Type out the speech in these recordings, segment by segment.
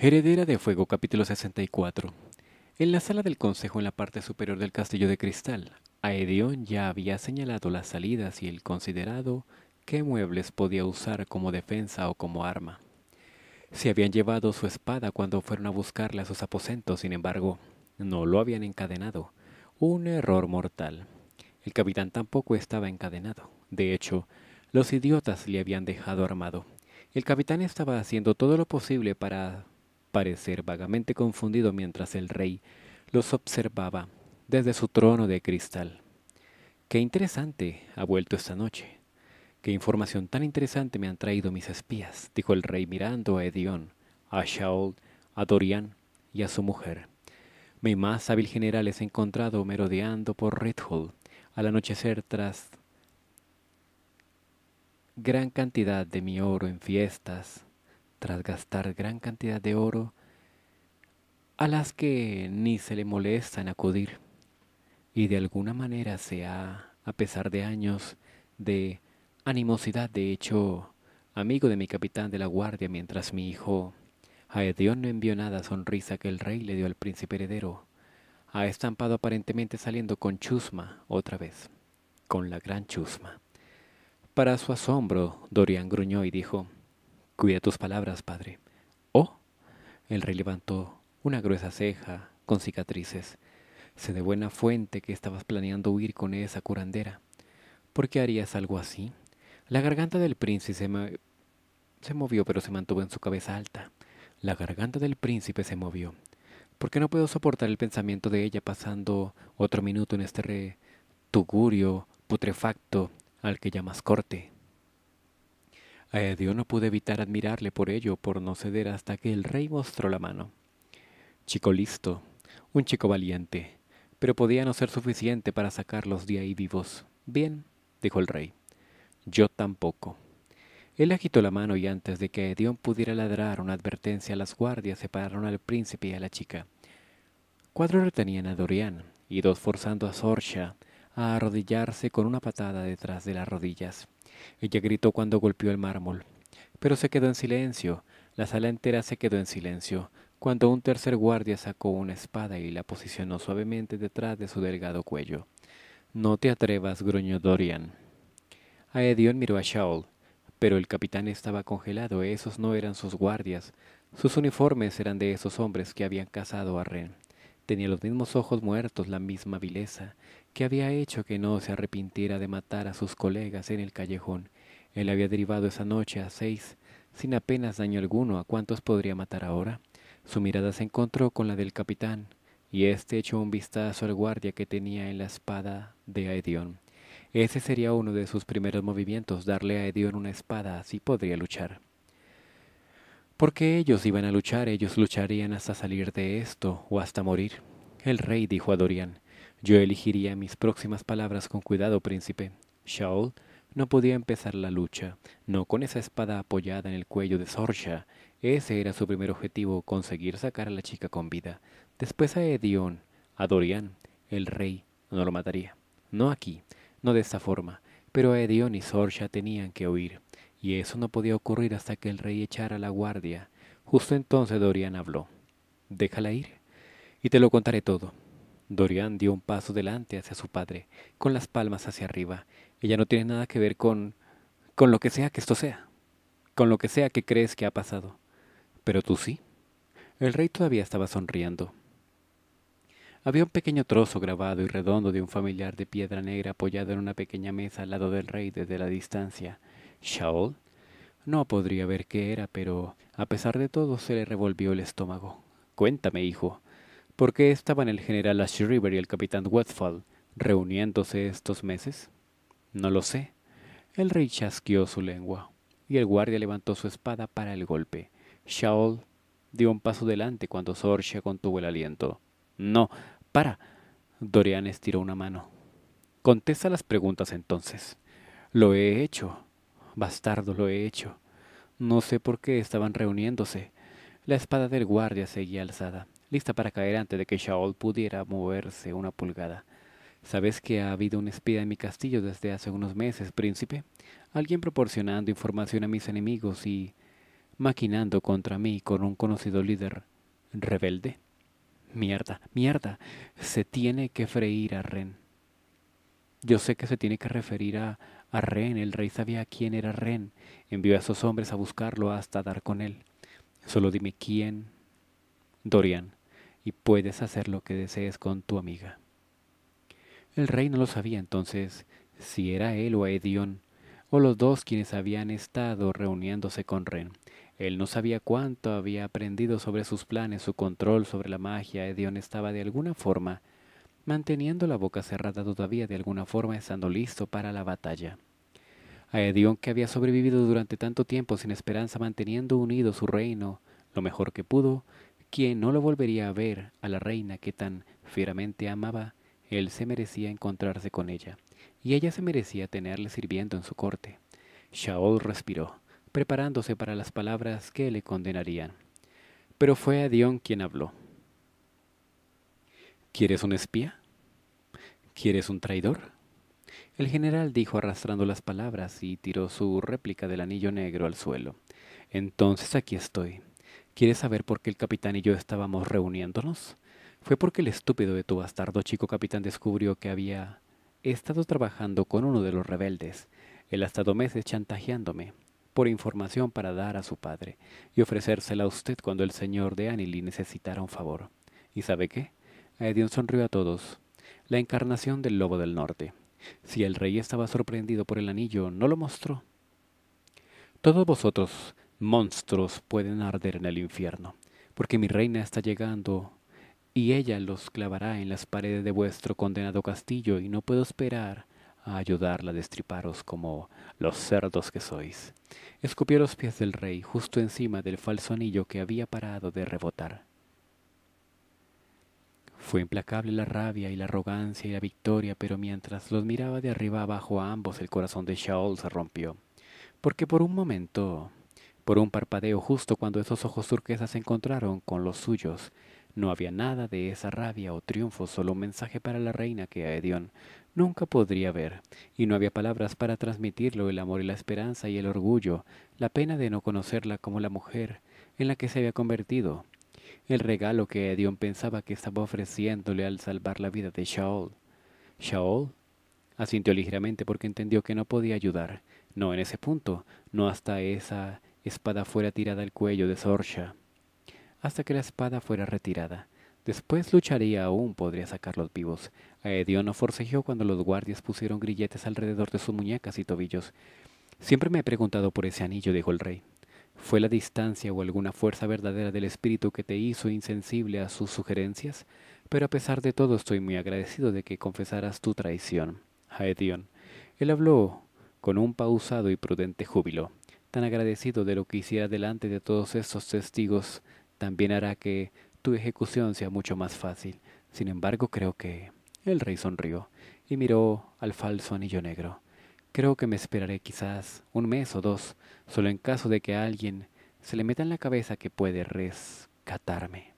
Heredera de Fuego, capítulo 64. En la sala del consejo en la parte superior del castillo de cristal, Aedion ya había señalado las salidas y el considerado qué muebles podía usar como defensa o como arma. Se habían llevado su espada cuando fueron a buscarle a sus aposentos, sin embargo, no lo habían encadenado. Un error mortal. El capitán tampoco estaba encadenado. De hecho, los idiotas le habían dejado armado. El capitán estaba haciendo todo lo posible para parecer vagamente confundido mientras el rey los observaba desde su trono de cristal. Qué interesante ha vuelto esta noche. Qué información tan interesante me han traído mis espías, dijo el rey mirando a Edion, a Shaol, a Dorian y a su mujer. Mi más hábil general es encontrado merodeando por Redhall al anochecer tras gran cantidad de mi oro en fiestas, tras gastar gran cantidad de oro a las que ni se le molesta en acudir y de alguna manera se ha, a pesar de años de animosidad, de hecho, amigo de mi capitán de la guardia mientras mi hijo Aedión no envió nada sonrisa que el rey le dio al príncipe heredero, ha estampado aparentemente saliendo con chusma otra vez, con la gran chusma. Para su asombro, Dorian gruñó y dijo, Cuida tus palabras, padre. Oh. El rey levantó una gruesa ceja con cicatrices. Se de buena fuente que estabas planeando huir con esa curandera. ¿Por qué harías algo así? La garganta del príncipe se, movió, pero se mantuvo en su cabeza alta. La garganta del príncipe se movió. Porque no puedo soportar el pensamiento de ella pasando otro minuto en este re... tugurio putrefacto al que llamas corte? A eh, no pudo evitar admirarle por ello, por no ceder hasta que el rey mostró la mano. Chico listo, un chico valiente, pero podía no ser suficiente para sacarlos de ahí vivos. Bien, dijo el rey. Yo tampoco. Él agitó la mano y antes de que Edión pudiera ladrar una advertencia, a las guardias separaron al príncipe y a la chica. Cuatro retenían a Dorian y dos forzando a Sorsha a arrodillarse con una patada detrás de las rodillas. Ella gritó cuando golpeó el mármol. Pero se quedó en silencio. La sala entera se quedó en silencio cuando un tercer guardia sacó una espada y la posicionó suavemente detrás de su delgado cuello. No te atrevas, gruñó Dorian. Aedion miró a Shaol, pero el capitán estaba congelado, esos no eran sus guardias. Sus uniformes eran de esos hombres que habían cazado a Ren. Tenía los mismos ojos muertos, la misma vileza, ¿Qué había hecho que no se arrepintiera de matar a sus colegas en el callejón. Él había derivado esa noche a seis, sin apenas daño alguno, a cuántos podría matar ahora. Su mirada se encontró con la del capitán, y éste echó un vistazo al guardia que tenía en la espada de Aedion. Ese sería uno de sus primeros movimientos, darle a Aedion una espada, así podría luchar. Porque ellos iban a luchar, ellos lucharían hasta salir de esto o hasta morir. El rey dijo a Dorian, yo elegiría mis próximas palabras con cuidado, príncipe. Shaol no podía empezar la lucha, no con esa espada apoyada en el cuello de Sorsha. Ese era su primer objetivo, conseguir sacar a la chica con vida. Después a Edion, a Dorian, el rey, no lo mataría. No aquí, no de esta forma. Pero a Edion y Sorsha tenían que huir, y eso no podía ocurrir hasta que el rey echara la guardia. Justo entonces Dorian habló. Déjala ir, y te lo contaré todo. Dorian dio un paso delante hacia su padre, con las palmas hacia arriba. Ella no tiene nada que ver con... con lo que sea que esto sea, con lo que sea que crees que ha pasado. Pero tú sí. El rey todavía estaba sonriendo. Había un pequeño trozo grabado y redondo de un familiar de piedra negra apoyado en una pequeña mesa al lado del rey desde la distancia. Shaol no podría ver qué era, pero a pesar de todo se le revolvió el estómago. Cuéntame, hijo, ¿Por qué estaban el general Ash River y el capitán Westphal reuniéndose estos meses? No lo sé. El rey chasqueó su lengua y el guardia levantó su espada para el golpe. Shaol dio un paso delante cuando Sorcha contuvo el aliento. No, para. Dorian estiró una mano. Contesta las preguntas entonces. Lo he hecho. Bastardo, lo he hecho. No sé por qué estaban reuniéndose. La espada del guardia seguía alzada lista para caer antes de que Shaol pudiera moverse una pulgada. ¿Sabes que ha habido una espía en mi castillo desde hace unos meses, príncipe? Alguien proporcionando información a mis enemigos y maquinando contra mí con un conocido líder rebelde. Mierda, mierda. Se tiene que freír a Ren. Yo sé que se tiene que referir a, a Ren. El rey sabía quién era Ren. Envió a esos hombres a buscarlo hasta dar con él. Solo dime quién. Dorian, y puedes hacer lo que desees con tu amiga. El rey no lo sabía entonces si era él o Edion... o los dos quienes habían estado reuniéndose con Ren. Él no sabía cuánto había aprendido sobre sus planes, su control sobre la magia. ...Edion estaba de alguna forma manteniendo la boca cerrada todavía, de alguna forma estando listo para la batalla. A Edión, que había sobrevivido durante tanto tiempo sin esperanza, manteniendo unido su reino lo mejor que pudo, quien no lo volvería a ver a la reina que tan fieramente amaba, él se merecía encontrarse con ella, y ella se merecía tenerle sirviendo en su corte. Shaol respiró, preparándose para las palabras que le condenarían. Pero fue a Dion quien habló. ¿Quieres un espía? ¿Quieres un traidor? El general dijo arrastrando las palabras y tiró su réplica del anillo negro al suelo. Entonces aquí estoy. ¿Quieres saber por qué el capitán y yo estábamos reuniéndonos? Fue porque el estúpido de tu bastardo chico capitán descubrió que había estado trabajando con uno de los rebeldes. Él ha estado meses chantajeándome por información para dar a su padre y ofrecérsela a usted cuando el señor de Anilí necesitara un favor. ¿Y sabe qué? Edion sonrió a todos. La encarnación del lobo del norte. Si el rey estaba sorprendido por el anillo, no lo mostró. Todos vosotros monstruos pueden arder en el infierno, porque mi reina está llegando y ella los clavará en las paredes de vuestro condenado castillo y no puedo esperar a ayudarla a destriparos como los cerdos que sois. Escupió los pies del rey justo encima del falso anillo que había parado de rebotar. Fue implacable la rabia y la arrogancia y la victoria, pero mientras los miraba de arriba abajo a ambos el corazón de Shaol se rompió, porque por un momento por un parpadeo justo cuando esos ojos turquesas se encontraron con los suyos, no había nada de esa rabia o triunfo, solo un mensaje para la reina que a Edión nunca podría ver, y no había palabras para transmitirlo el amor y la esperanza y el orgullo, la pena de no conocerla como la mujer en la que se había convertido, el regalo que Edión pensaba que estaba ofreciéndole al salvar la vida de Shaol. Shaol asintió ligeramente porque entendió que no podía ayudar, no en ese punto, no hasta esa espada fuera tirada al cuello de Sorcha, hasta que la espada fuera retirada. Después lucharía aún, podría sacarlos vivos. no forcejeó cuando los guardias pusieron grilletes alrededor de sus muñecas y tobillos. Siempre me he preguntado por ese anillo, dijo el rey. ¿Fue la distancia o alguna fuerza verdadera del espíritu que te hizo insensible a sus sugerencias? Pero a pesar de todo estoy muy agradecido de que confesaras tu traición. Aedion. Él habló con un pausado y prudente júbilo tan agradecido de lo que hiciera delante de todos estos testigos, también hará que tu ejecución sea mucho más fácil. Sin embargo, creo que... El rey sonrió y miró al falso anillo negro. Creo que me esperaré quizás un mes o dos, solo en caso de que a alguien se le meta en la cabeza que puede rescatarme.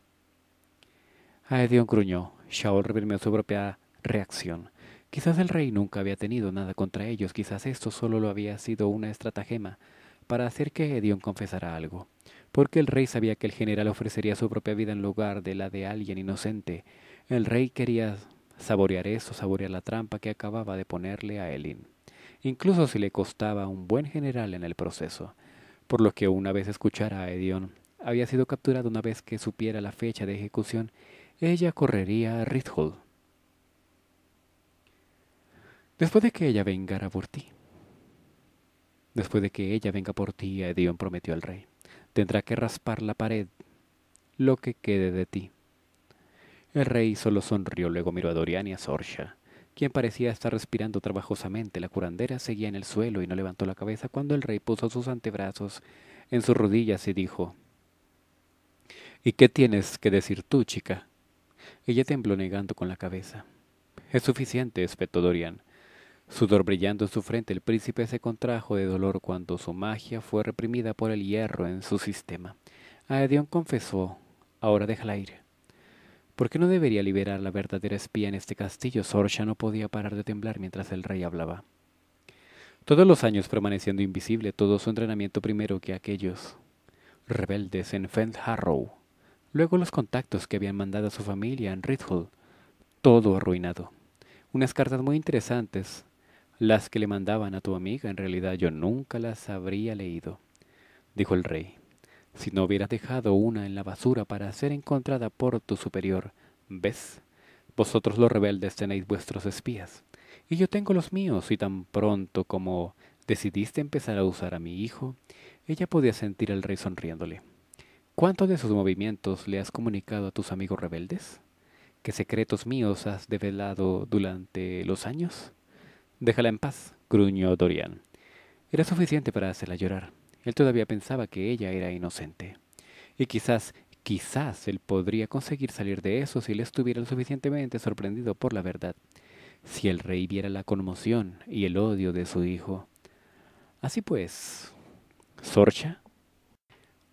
Aedion gruñó. Shaol reprimió su propia reacción. Quizás el rey nunca había tenido nada contra ellos, quizás esto solo lo había sido una estratagema para hacer que Edion confesara algo, porque el rey sabía que el general ofrecería su propia vida en lugar de la de alguien inocente. El rey quería saborear eso, saborear la trampa que acababa de ponerle a Elin, incluso si le costaba un buen general en el proceso, por lo que una vez escuchara a Edion, había sido capturado una vez que supiera la fecha de ejecución, ella correría a Rithold. Después de que ella vengara por ti, Después de que ella venga por ti, Edion prometió al rey, tendrá que raspar la pared, lo que quede de ti. El rey solo sonrió, luego miró a Dorian y a Sorsha, quien parecía estar respirando trabajosamente. La curandera seguía en el suelo y no levantó la cabeza cuando el rey puso sus antebrazos en sus rodillas y dijo, ¿Y qué tienes que decir tú, chica? Ella tembló negando con la cabeza. Es suficiente, espetó Dorian. Sudor brillando en su frente, el príncipe se contrajo de dolor cuando su magia fue reprimida por el hierro en su sistema. Aedion confesó, ahora déjala ir. ¿Por qué no debería liberar la verdadera espía en este castillo? Sorcha no podía parar de temblar mientras el rey hablaba. Todos los años permaneciendo invisible, todo su entrenamiento primero que aquellos rebeldes en Fent Harrow, luego los contactos que habían mandado a su familia en Rithul, todo arruinado. Unas cartas muy interesantes las que le mandaban a tu amiga en realidad yo nunca las habría leído, dijo el rey, si no hubieras dejado una en la basura para ser encontrada por tu superior. ¿Ves? Vosotros los rebeldes tenéis vuestros espías, y yo tengo los míos, y tan pronto como decidiste empezar a usar a mi hijo, ella podía sentir al rey sonriéndole. ¿Cuántos de sus movimientos le has comunicado a tus amigos rebeldes? ¿Qué secretos míos has develado durante los años? Déjala en paz, gruñó Dorian. Era suficiente para hacerla llorar. Él todavía pensaba que ella era inocente. Y quizás, quizás él podría conseguir salir de eso si le estuviera suficientemente sorprendido por la verdad. Si el rey viera la conmoción y el odio de su hijo. Así pues, Sorcha.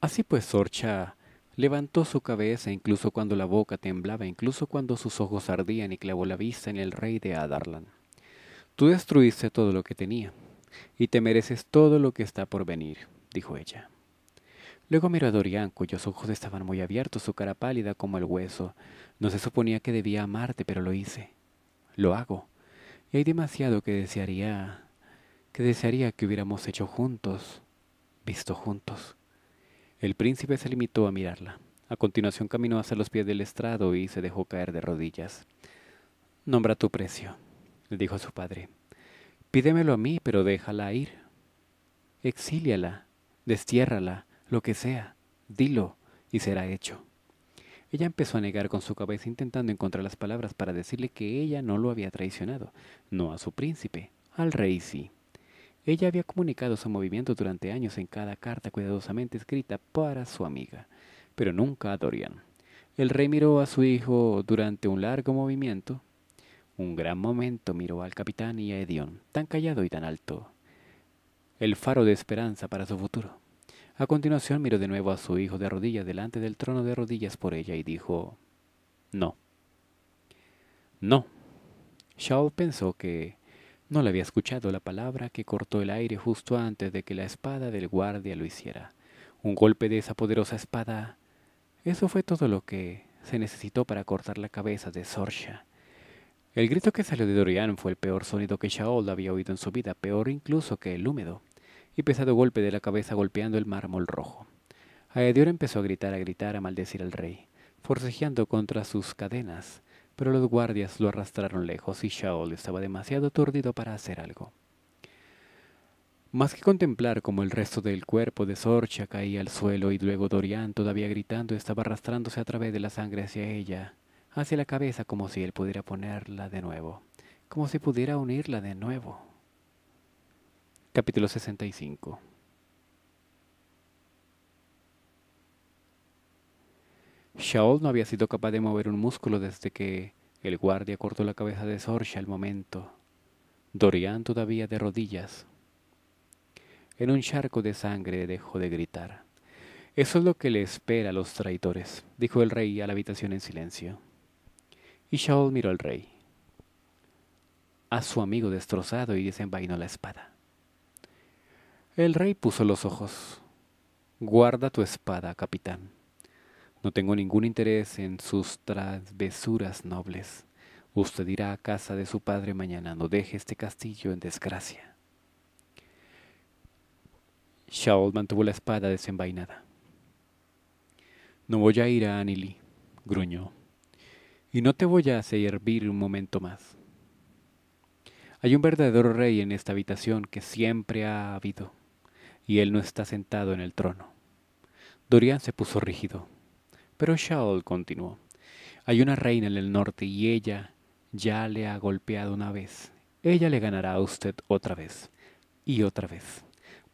Así pues, Sorcha levantó su cabeza incluso cuando la boca temblaba, incluso cuando sus ojos ardían y clavó la vista en el rey de Adarlan. Tú destruiste todo lo que tenía, y te mereces todo lo que está por venir, dijo ella. Luego miró a Dorian, cuyos ojos estaban muy abiertos, su cara pálida como el hueso. No se suponía que debía amarte, pero lo hice. Lo hago. Y hay demasiado que desearía que desearía que hubiéramos hecho juntos, visto juntos. El príncipe se limitó a mirarla. A continuación caminó hacia los pies del estrado y se dejó caer de rodillas. Nombra tu precio le dijo a su padre, pídemelo a mí, pero déjala ir. Exíliala, destiérrala, lo que sea, dilo, y será hecho. Ella empezó a negar con su cabeza intentando encontrar las palabras para decirle que ella no lo había traicionado, no a su príncipe, al rey sí. Ella había comunicado su movimiento durante años en cada carta cuidadosamente escrita para su amiga, pero nunca a Dorian. El rey miró a su hijo durante un largo movimiento, un gran momento miró al capitán y a Edion, tan callado y tan alto. El faro de esperanza para su futuro. A continuación miró de nuevo a su hijo de rodillas delante del trono de rodillas por ella y dijo, No. No. Shaw pensó que no le había escuchado la palabra que cortó el aire justo antes de que la espada del guardia lo hiciera. Un golpe de esa poderosa espada. Eso fue todo lo que se necesitó para cortar la cabeza de Sorsha. El grito que salió de Dorian fue el peor sonido que Shaol había oído en su vida, peor incluso que el húmedo y pesado golpe de la cabeza golpeando el mármol rojo. Aedior empezó a gritar, a gritar, a maldecir al rey, forcejeando contra sus cadenas, pero los guardias lo arrastraron lejos y Shaol estaba demasiado aturdido para hacer algo. Más que contemplar cómo el resto del cuerpo de Sorcha caía al suelo y luego Dorian, todavía gritando, estaba arrastrándose a través de la sangre hacia ella, hacia la cabeza como si él pudiera ponerla de nuevo, como si pudiera unirla de nuevo. Capítulo 65 Shaol no había sido capaz de mover un músculo desde que el guardia cortó la cabeza de Sorsha al momento. Dorian todavía de rodillas. En un charco de sangre dejó de gritar. Eso es lo que le espera a los traidores, dijo el rey a la habitación en silencio. Y Shaol miró al rey, a su amigo destrozado y desenvainó la espada. El rey puso los ojos. Guarda tu espada, capitán. No tengo ningún interés en sus travesuras nobles. Usted irá a casa de su padre mañana. No deje este castillo en desgracia. Shaol mantuvo la espada desenvainada. No voy a ir a Anili, gruñó y no te voy a hacer hervir un momento más. Hay un verdadero rey en esta habitación que siempre ha habido, y él no está sentado en el trono. Dorian se puso rígido, pero Shaol continuó. Hay una reina en el norte y ella ya le ha golpeado una vez. Ella le ganará a usted otra vez y otra vez,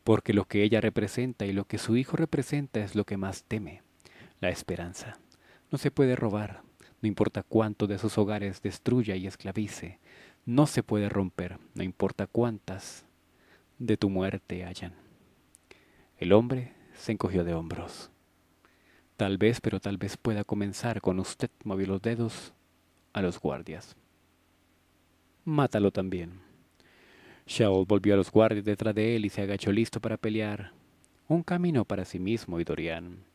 porque lo que ella representa y lo que su hijo representa es lo que más teme, la esperanza. No se puede robar, no importa cuánto de esos hogares destruya y esclavice, no se puede romper, no importa cuántas de tu muerte hayan. El hombre se encogió de hombros. Tal vez, pero tal vez pueda comenzar con usted, movió los dedos a los guardias. Mátalo también. Shaol volvió a los guardias detrás de él y se agachó listo para pelear. Un camino para sí mismo y Dorian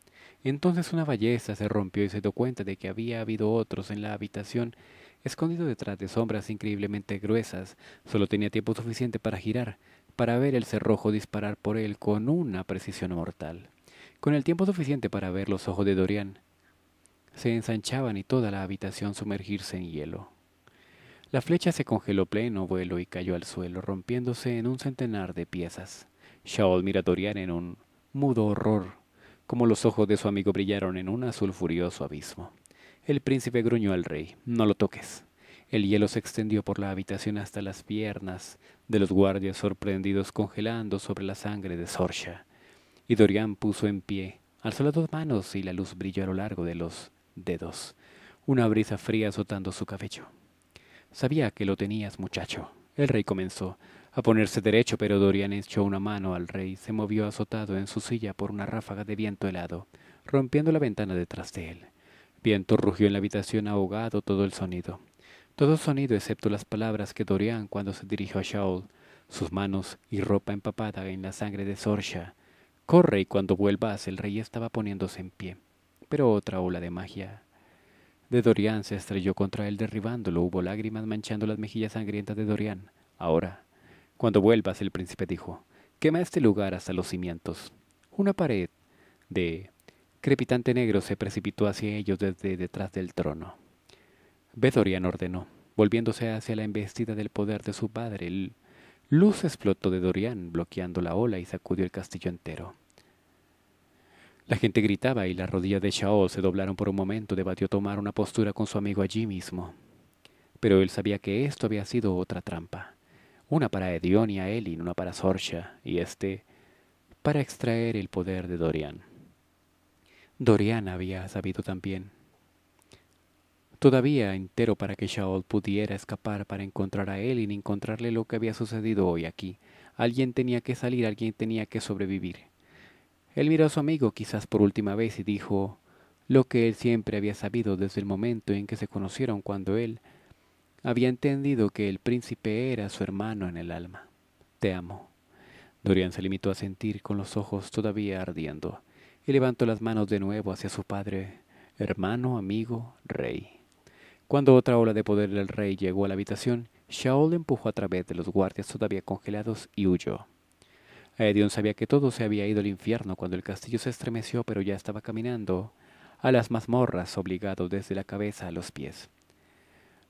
entonces una ballesta se rompió y se dio cuenta de que había habido otros en la habitación, escondido detrás de sombras increíblemente gruesas. Solo tenía tiempo suficiente para girar, para ver el cerrojo disparar por él con una precisión mortal. Con el tiempo suficiente para ver los ojos de Dorian se ensanchaban y toda la habitación sumergirse en hielo. La flecha se congeló pleno vuelo y cayó al suelo, rompiéndose en un centenar de piezas. Shaol mira a Dorian en un mudo horror como los ojos de su amigo brillaron en un azul furioso abismo. El príncipe gruñó al rey, no lo toques. El hielo se extendió por la habitación hasta las piernas de los guardias sorprendidos congelando sobre la sangre de Sorsha. Y Dorian puso en pie, alzó las dos manos y la luz brilló a lo largo de los dedos, una brisa fría azotando su cabello. Sabía que lo tenías, muchacho. El rey comenzó, a ponerse derecho, pero Dorian echó una mano al rey y se movió azotado en su silla por una ráfaga de viento helado, rompiendo la ventana detrás de él. Viento rugió en la habitación ahogado todo el sonido. Todo sonido excepto las palabras que Dorian cuando se dirigió a Shaol, sus manos y ropa empapada en la sangre de Sorsha. Corre y cuando vuelvas el rey estaba poniéndose en pie. Pero otra ola de magia de Dorian se estrelló contra él derribándolo. Hubo lágrimas manchando las mejillas sangrientas de Dorian. Ahora cuando vuelvas, el príncipe dijo, quema este lugar hasta los cimientos. Una pared de crepitante negro se precipitó hacia ellos desde detrás del trono. Bedorian ordenó, volviéndose hacia la embestida del poder de su padre. El luz explotó de Dorian, bloqueando la ola y sacudió el castillo entero. La gente gritaba y las rodillas de Shao se doblaron por un momento. Debatió tomar una postura con su amigo allí mismo. Pero él sabía que esto había sido otra trampa una para Edion y Elin, una para Sorsha y este para extraer el poder de Dorian. Dorian había sabido también. Todavía entero para que Shaol pudiera escapar para encontrar a Elin y encontrarle lo que había sucedido hoy aquí. Alguien tenía que salir, alguien tenía que sobrevivir. Él miró a su amigo quizás por última vez y dijo lo que él siempre había sabido desde el momento en que se conocieron cuando él había entendido que el príncipe era su hermano en el alma. Te amo. Dorian se limitó a sentir con los ojos todavía ardiendo y levantó las manos de nuevo hacia su padre, hermano, amigo, rey. Cuando otra ola de poder del rey llegó a la habitación, Shaol empujó a través de los guardias todavía congelados y huyó. Aedion sabía que todo se había ido al infierno cuando el castillo se estremeció, pero ya estaba caminando a las mazmorras, obligado desde la cabeza a los pies.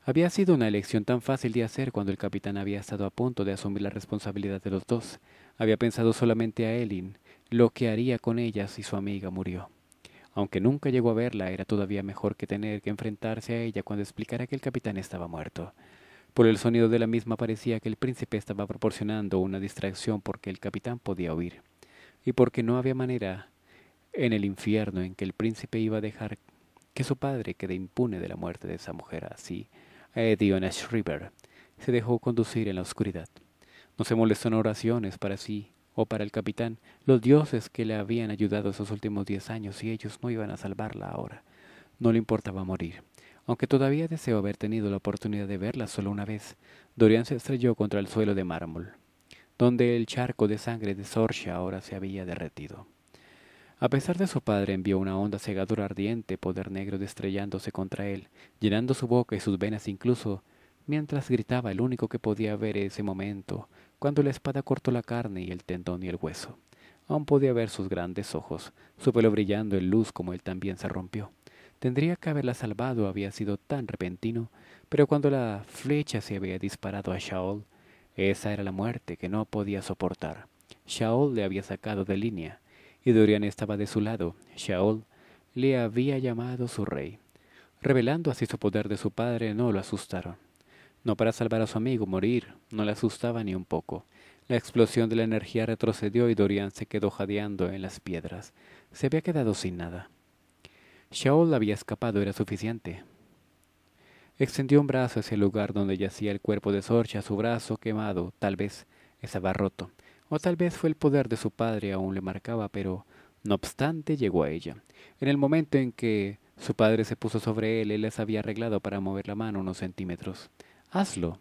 Había sido una elección tan fácil de hacer cuando el capitán había estado a punto de asumir la responsabilidad de los dos. Había pensado solamente a Elin, lo que haría con ella si su amiga murió. Aunque nunca llegó a verla, era todavía mejor que tener que enfrentarse a ella cuando explicara que el capitán estaba muerto. Por el sonido de la misma parecía que el príncipe estaba proporcionando una distracción porque el capitán podía oír, y porque no había manera en el infierno en que el príncipe iba a dejar que su padre quede impune de la muerte de esa mujer así Edion eh, River, se dejó conducir en la oscuridad. No se molestó oraciones para sí o para el capitán, los dioses que le habían ayudado esos últimos diez años y ellos no iban a salvarla ahora. No le importaba morir. Aunque todavía deseó haber tenido la oportunidad de verla solo una vez, Dorian se estrelló contra el suelo de mármol, donde el charco de sangre de Sorcha ahora se había derretido. A pesar de su padre envió una onda cegadora ardiente, poder negro destrellándose contra él, llenando su boca y sus venas incluso, mientras gritaba el único que podía ver ese momento, cuando la espada cortó la carne y el tendón y el hueso. Aún podía ver sus grandes ojos, su pelo brillando en luz como él también se rompió. Tendría que haberla salvado, había sido tan repentino, pero cuando la flecha se había disparado a Shaol, esa era la muerte que no podía soportar. Shaol le había sacado de línea, y Dorian estaba de su lado. Shaol le había llamado su rey. Revelando así su poder de su padre, no lo asustaron. No para salvar a su amigo, morir, no le asustaba ni un poco. La explosión de la energía retrocedió y Dorian se quedó jadeando en las piedras. Se había quedado sin nada. Shaol había escapado, era suficiente. Extendió un brazo hacia el lugar donde yacía el cuerpo de Sorcha, su brazo quemado, tal vez estaba roto o tal vez fue el poder de su padre aún le marcaba, pero no obstante llegó a ella. En el momento en que su padre se puso sobre él, él les había arreglado para mover la mano unos centímetros. Hazlo,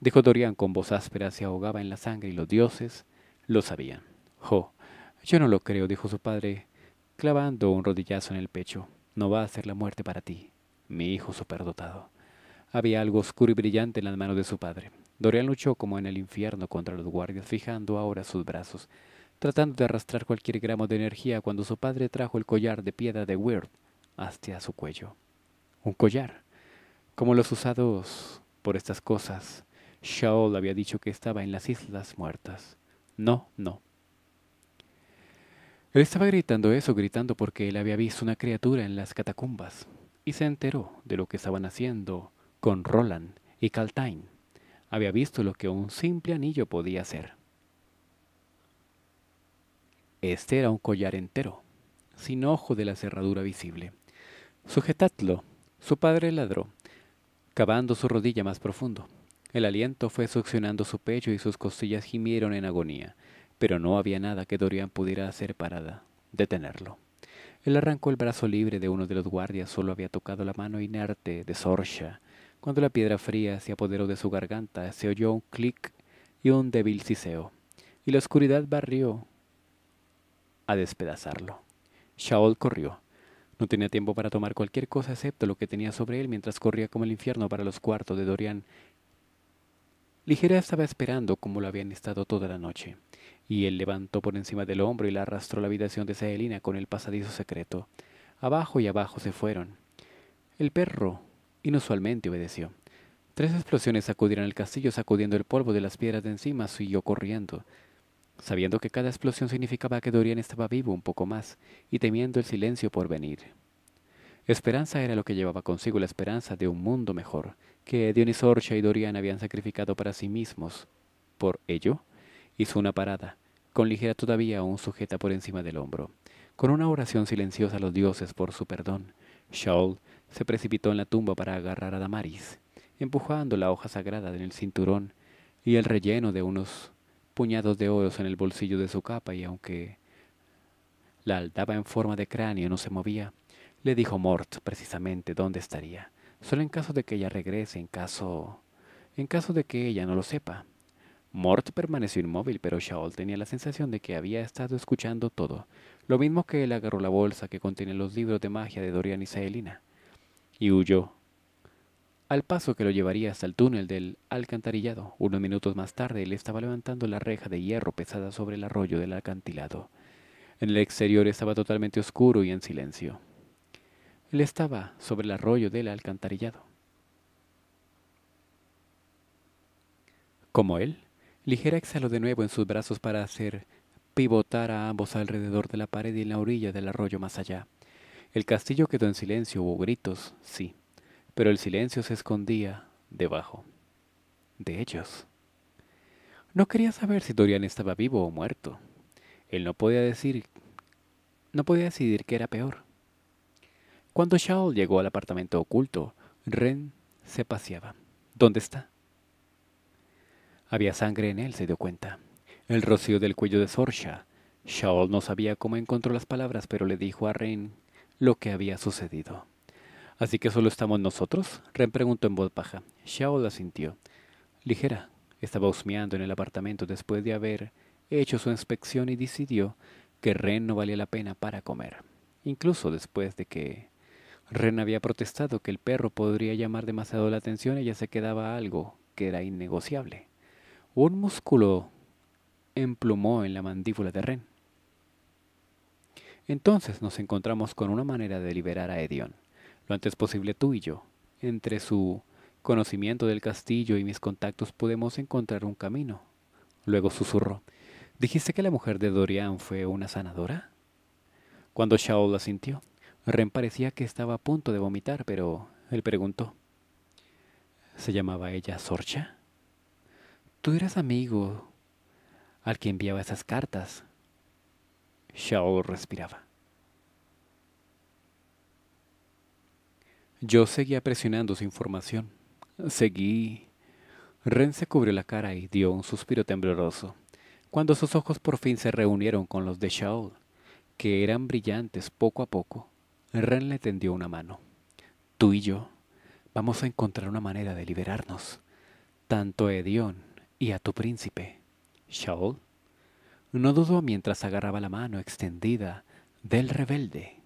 dijo Dorian con voz áspera, se ahogaba en la sangre y los dioses lo sabían. Jo, yo no lo creo, dijo su padre, clavando un rodillazo en el pecho. No va a ser la muerte para ti, mi hijo superdotado. Había algo oscuro y brillante en las manos de su padre. Dorian luchó como en el infierno contra los guardias, fijando ahora sus brazos, tratando de arrastrar cualquier gramo de energía cuando su padre trajo el collar de piedra de Weird hasta su cuello. Un collar, como los usados por estas cosas. Shaol había dicho que estaba en las Islas Muertas. No, no. Él estaba gritando eso, gritando porque él había visto una criatura en las catacumbas y se enteró de lo que estaban haciendo con Roland y Caltain había visto lo que un simple anillo podía hacer. Este era un collar entero, sin ojo de la cerradura visible. Sujetadlo. Su padre ladró, cavando su rodilla más profundo. El aliento fue succionando su pecho y sus costillas gimieron en agonía, pero no había nada que Dorian pudiera hacer para detenerlo. Él arrancó el brazo libre de uno de los guardias, solo había tocado la mano inerte de Sorsha, cuando la piedra fría se apoderó de su garganta, se oyó un clic y un débil siseo, y la oscuridad barrió a despedazarlo. Shaol corrió. No tenía tiempo para tomar cualquier cosa excepto lo que tenía sobre él mientras corría como el infierno para los cuartos de Dorian. Ligera estaba esperando como lo habían estado toda la noche, y él levantó por encima del hombro y la arrastró la habitación de Saelina con el pasadizo secreto. Abajo y abajo se fueron. El perro Inusualmente obedeció. Tres explosiones sacudieron el castillo, sacudiendo el polvo de las piedras de encima, siguió corriendo. Sabiendo que cada explosión significaba que Dorian estaba vivo un poco más, y temiendo el silencio por venir. Esperanza era lo que llevaba consigo la esperanza de un mundo mejor, que Dionisorcha y Dorian habían sacrificado para sí mismos. Por ello, hizo una parada, con ligera todavía aún sujeta por encima del hombro, con una oración silenciosa a los dioses por su perdón. Shaol se precipitó en la tumba para agarrar a Damaris, empujando la hoja sagrada en el cinturón y el relleno de unos puñados de oros en el bolsillo de su capa, y aunque la aldaba en forma de cráneo no se movía, le dijo Mort precisamente dónde estaría, solo en caso de que ella regrese, en caso... en caso de que ella no lo sepa. Mort permaneció inmóvil, pero Shaol tenía la sensación de que había estado escuchando todo, lo mismo que él agarró la bolsa que contiene los libros de magia de Dorian y Saelina y huyó, al paso que lo llevaría hasta el túnel del alcantarillado. Unos minutos más tarde él estaba levantando la reja de hierro pesada sobre el arroyo del alcantilado. En el exterior estaba totalmente oscuro y en silencio. Él estaba sobre el arroyo del alcantarillado. Como él, Ligera exhaló de nuevo en sus brazos para hacer pivotar a ambos alrededor de la pared y en la orilla del arroyo más allá. El castillo quedó en silencio, hubo gritos, sí, pero el silencio se escondía debajo de ellos. No quería saber si Dorian estaba vivo o muerto. Él no podía decir, no podía decidir qué era peor. Cuando Shaol llegó al apartamento oculto, Ren se paseaba. ¿Dónde está? Había sangre en él, se dio cuenta. El rocío del cuello de Sorsha. Shaol no sabía cómo encontró las palabras, pero le dijo a Ren lo que había sucedido. Así que solo estamos nosotros, Ren preguntó en voz baja. Xiao la sintió. Ligera, estaba husmeando en el apartamento después de haber hecho su inspección y decidió que Ren no valía la pena para comer. Incluso después de que Ren había protestado que el perro podría llamar demasiado la atención, ella se quedaba algo que era innegociable. Un músculo emplumó en la mandíbula de Ren. Entonces nos encontramos con una manera de liberar a Edion, lo antes posible tú y yo. Entre su conocimiento del castillo y mis contactos podemos encontrar un camino. Luego susurró, ¿dijiste que la mujer de Dorian fue una sanadora? Cuando Shaol la sintió, Ren parecía que estaba a punto de vomitar, pero él preguntó, ¿se llamaba ella Sorcha? Tú eras amigo al que enviaba esas cartas, Shaol respiraba. Yo seguía presionando su información. Seguí. Ren se cubrió la cara y dio un suspiro tembloroso, cuando sus ojos por fin se reunieron con los de Shaol, que eran brillantes poco a poco. Ren le tendió una mano. Tú y yo vamos a encontrar una manera de liberarnos, tanto a Edion y a tu príncipe. Shaol no dudó mientras agarraba la mano extendida del rebelde.